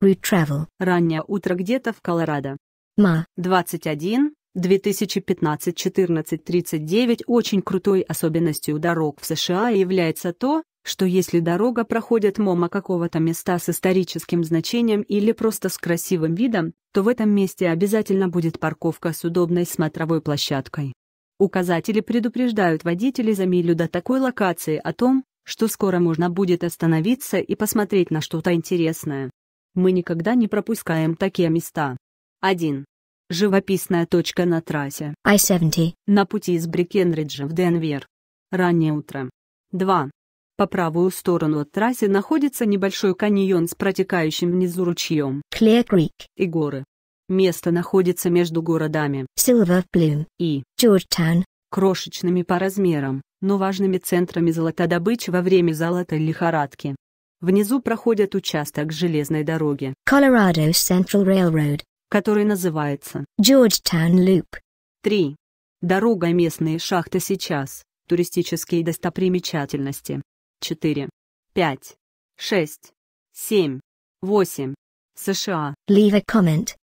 Retravel. Раннее утро где-то в Колорадо. Ма. 21. 2015-14-39 очень крутой особенностью дорог в США является то, что если дорога проходит мимо какого-то места с историческим значением или просто с красивым видом, то в этом месте обязательно будет парковка с удобной смотровой площадкой. Указатели предупреждают водителей за милю до такой локации о том, что скоро можно будет остановиться и посмотреть на что-то интересное. Мы никогда не пропускаем такие места. 1. Живописная точка на трассе I-70 на пути из Брикенриджа в Денвер. Раннее утро. 2. По правую сторону от трассы находится небольшой каньон с протекающим внизу ручьем Clear Creek и горы. Место находится между городами Silver Plume и Georgetown, крошечными по размерам, но важными центрами золотодобычи во время золотой лихорадки. Внизу проходит участок железной дороги Colorado Central Railroad, который называется Georgetown Loop. 3. Дорога местные шахты сейчас, туристические достопримечательности. 4. 5. 6. 7. 8. США. Leave a comment.